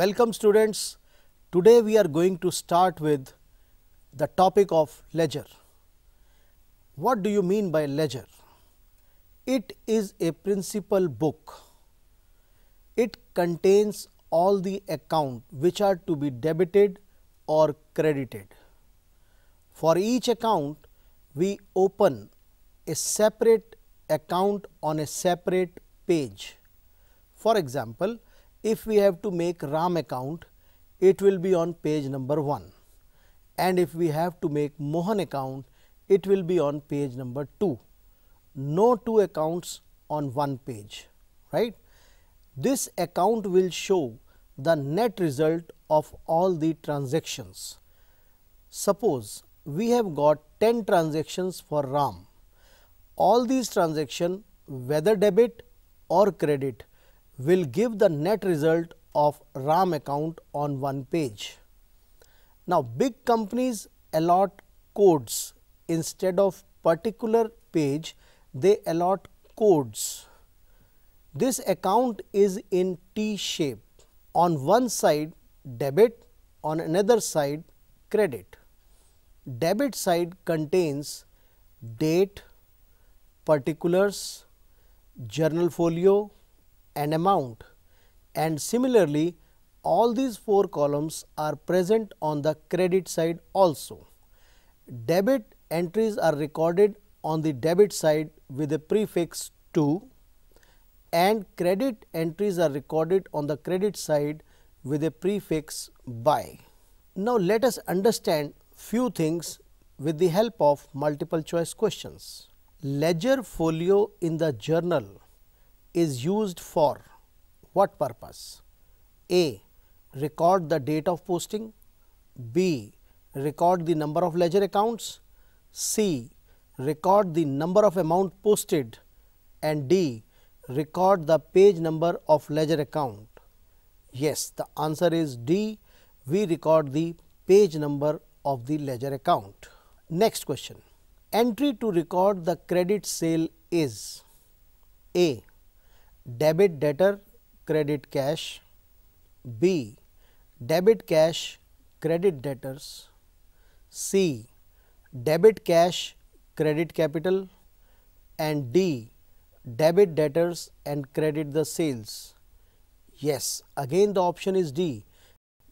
Welcome students. Today we are going to start with the topic of ledger. What do you mean by ledger? It is a principal book. It contains all the account which are to be debited or credited. For each account, we open a separate account on a separate page. For example, if we have to make RAM account, it will be on page number 1 and if we have to make Mohan account, it will be on page number 2. No two accounts on one page, right. This account will show the net result of all the transactions. Suppose we have got 10 transactions for RAM. All these transactions whether debit or credit will give the net result of RAM account on one page. Now, big companies allot codes instead of particular page, they allot codes. This account is in T shape on one side debit, on another side credit. Debit side contains date, particulars, journal folio, an amount and similarly all these four columns are present on the credit side also. Debit entries are recorded on the debit side with a prefix to and credit entries are recorded on the credit side with a prefix by. Now, let us understand few things with the help of multiple choice questions. Ledger folio in the journal is used for what purpose? A. Record the date of posting, B. Record the number of ledger accounts, C. Record the number of amount posted and D. Record the page number of ledger account. Yes, the answer is D. We record the page number of the ledger account. Next question. Entry to record the credit sale is A debit debtor credit cash B debit cash credit debtors C debit cash credit capital and D debit debtors and credit the sales. Yes, again the option is D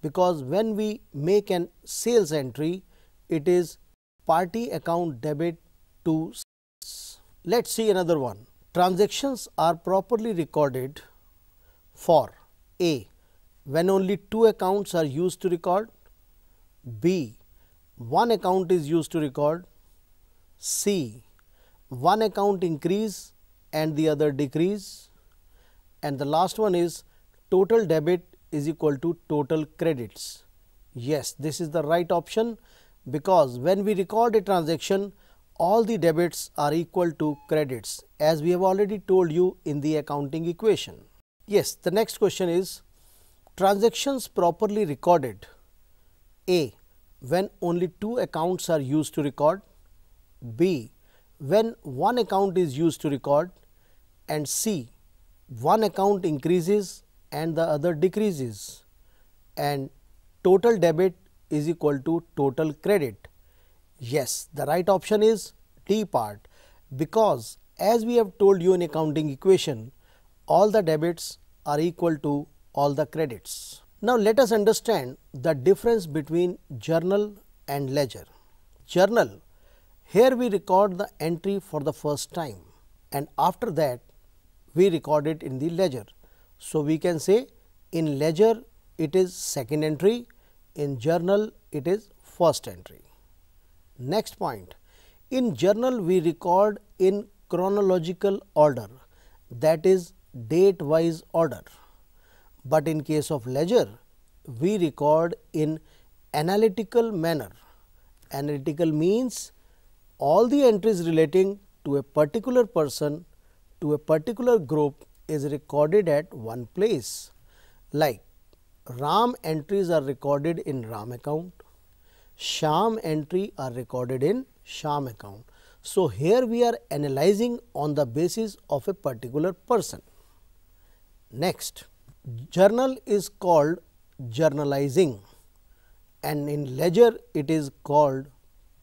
because when we make an sales entry, it is party account debit to sales. Let's see another one transactions are properly recorded for A when only two accounts are used to record, B one account is used to record, C one account increase and the other decrease and the last one is total debit is equal to total credits. Yes, this is the right option because when we record a transaction all the debits are equal to credits as we have already told you in the accounting equation. Yes, the next question is transactions properly recorded A. When only two accounts are used to record B. When one account is used to record and C. One account increases and the other decreases and total debit is equal to total credit Yes, the right option is D part because as we have told you in accounting equation, all the debits are equal to all the credits. Now, let us understand the difference between journal and ledger. Journal, here we record the entry for the first time and after that we record it in the ledger. So, we can say in ledger it is second entry, in journal it is first entry. Next point, in journal we record in chronological order that is date wise order, but in case of ledger we record in analytical manner. Analytical means all the entries relating to a particular person to a particular group is recorded at one place like Ram entries are recorded in Ram account, sham entry are recorded in sham account. So, here we are analyzing on the basis of a particular person. Next, journal is called journalizing and in ledger it is called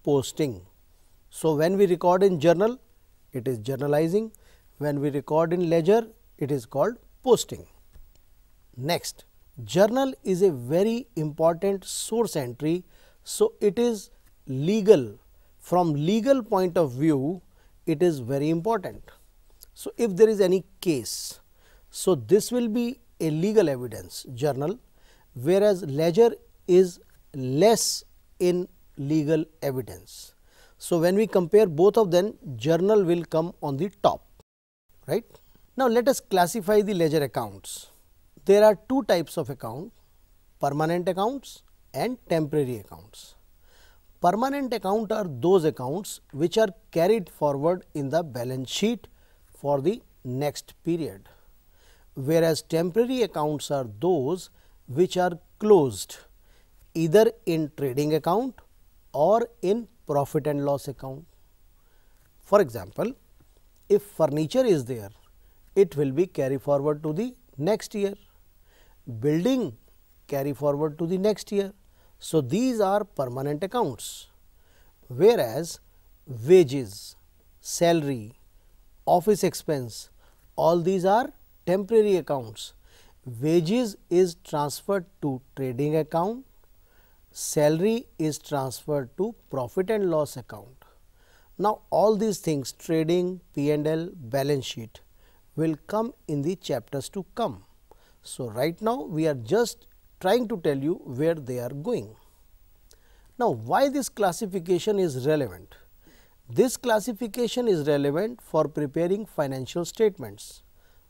posting. So, when we record in journal it is journalizing, when we record in ledger it is called posting. Next, journal is a very important source entry so, it is legal from legal point of view it is very important. So, if there is any case, so this will be a legal evidence journal whereas ledger is less in legal evidence. So, when we compare both of them journal will come on the top right. Now, let us classify the ledger accounts. There are two types of account permanent accounts and temporary accounts. Permanent account are those accounts which are carried forward in the balance sheet for the next period, whereas temporary accounts are those which are closed either in trading account or in profit and loss account. For example, if furniture is there, it will be carry forward to the next year, building carry forward to the next year, so, these are permanent accounts, whereas wages, salary, office expense, all these are temporary accounts. Wages is transferred to trading account, salary is transferred to profit and loss account. Now, all these things trading, P and L, balance sheet will come in the chapters to come. So, right now we are just trying to tell you where they are going. Now, why this classification is relevant? This classification is relevant for preparing financial statements.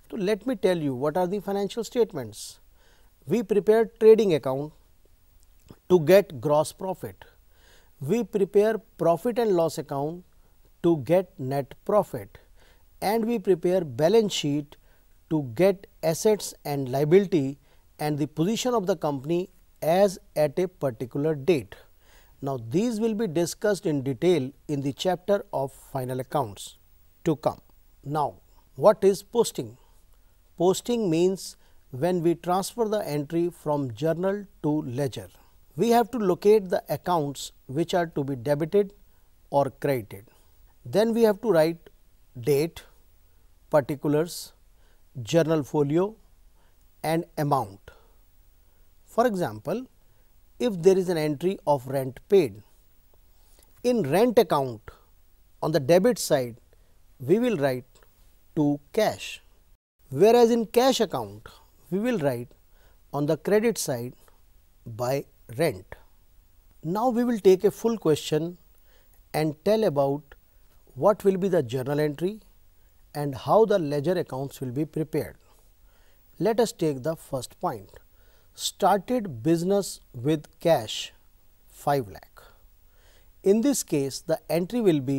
So, let me tell you what are the financial statements. We prepare trading account to get gross profit. We prepare profit and loss account to get net profit and we prepare balance sheet to get assets and liability and the position of the company as at a particular date. Now, these will be discussed in detail in the chapter of final accounts to come. Now, what is posting? Posting means when we transfer the entry from journal to ledger. We have to locate the accounts which are to be debited or credited. Then we have to write date, particulars, journal folio and amount. For example, if there is an entry of rent paid, in rent account on the debit side, we will write to cash, whereas in cash account, we will write on the credit side by rent. Now, we will take a full question and tell about what will be the journal entry and how the ledger accounts will be prepared. Let us take the first point started business with cash 5 lakh. In this case, the entry will be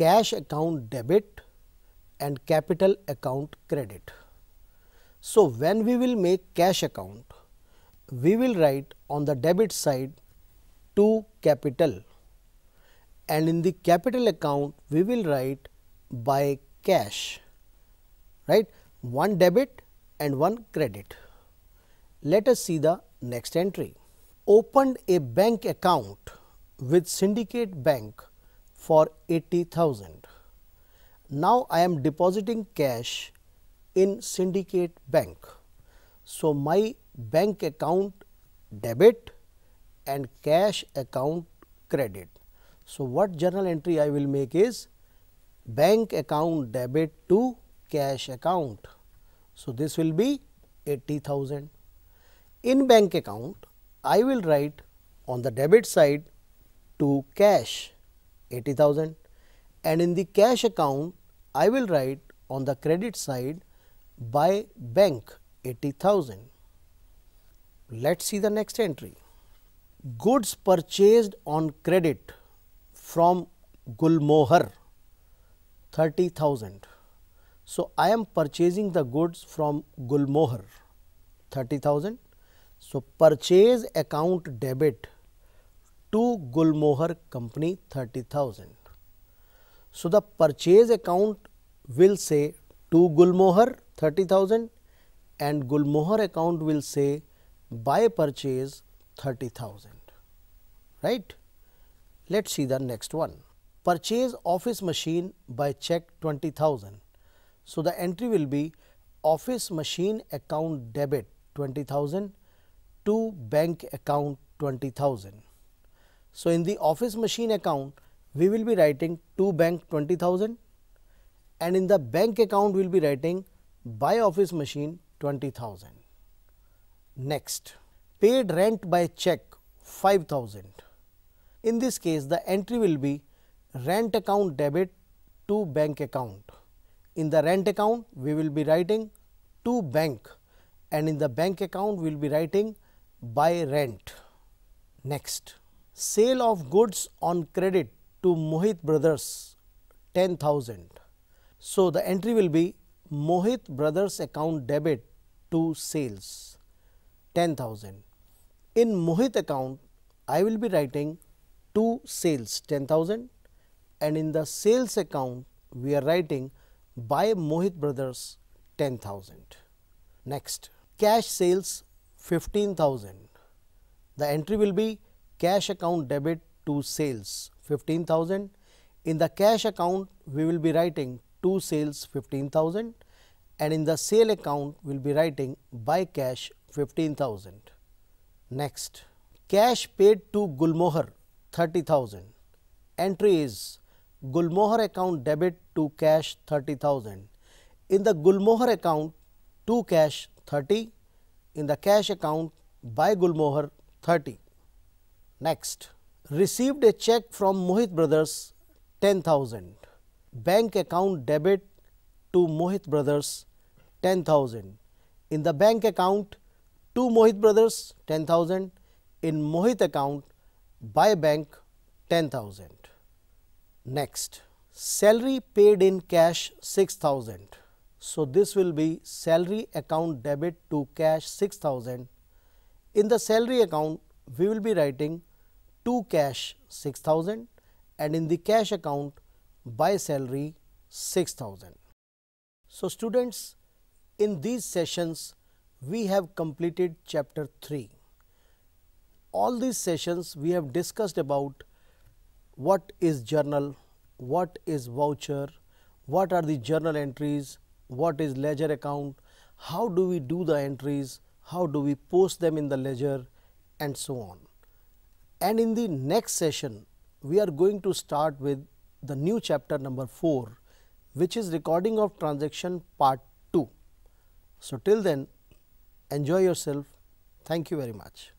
cash account debit and capital account credit. So, when we will make cash account, we will write on the debit side 2 capital and in the capital account we will write by cash, right, one debit and one credit. Let us see the next entry. Opened a bank account with syndicate bank for 80,000. Now, I am depositing cash in syndicate bank. So, my bank account debit and cash account credit. So, what journal entry I will make is bank account debit to cash account. So, this will be 80,000. In bank account, I will write on the debit side to cash 80,000 and in the cash account, I will write on the credit side by bank 80,000. Let us see the next entry. Goods purchased on credit from Gulmohar 30,000. So, I am purchasing the goods from Gulmohar 30,000 so, purchase account debit to Gulmohar company 30,000. So, the purchase account will say to Gulmohar 30,000 and Gulmohar account will say buy purchase 30,000, right. Let us see the next one. Purchase office machine by check 20,000. So, the entry will be office machine account debit 20,000 to bank account 20,000. So, in the office machine account, we will be writing to bank 20,000 and in the bank account, we will be writing buy office machine 20,000. Next, paid rent by check 5,000. In this case, the entry will be rent account debit to bank account. In the rent account, we will be writing to bank and in the bank account, we will be writing by rent. Next, sale of goods on credit to Mohit Brothers 10,000. So, the entry will be Mohit Brothers account debit to sales 10,000. In Mohit account, I will be writing to sales 10,000 and in the sales account, we are writing by Mohit Brothers 10,000. Next, cash sales 15000 the entry will be cash account debit to sales 15000 in the cash account we will be writing to sales 15000 and in the sale account we will be writing buy cash 15000 next cash paid to gulmohar 30000 entry is gulmohar account debit to cash 30000 in the gulmohar account to cash 30 in the cash account by Gulmohar 30. Next, received a check from Mohit Brothers 10,000. Bank account debit to Mohit Brothers 10,000. In the bank account to Mohit Brothers 10,000. In Mohit account by bank 10,000. Next, salary paid in cash 6,000. So, this will be salary account debit to cash 6000. In the salary account, we will be writing to cash 6000 and in the cash account by salary 6000. So, students, in these sessions, we have completed chapter 3. All these sessions we have discussed about what is journal, what is voucher, what are the journal entries, what is ledger account, how do we do the entries, how do we post them in the ledger and so on. And in the next session, we are going to start with the new chapter number 4, which is recording of transaction part 2. So, till then enjoy yourself. Thank you very much.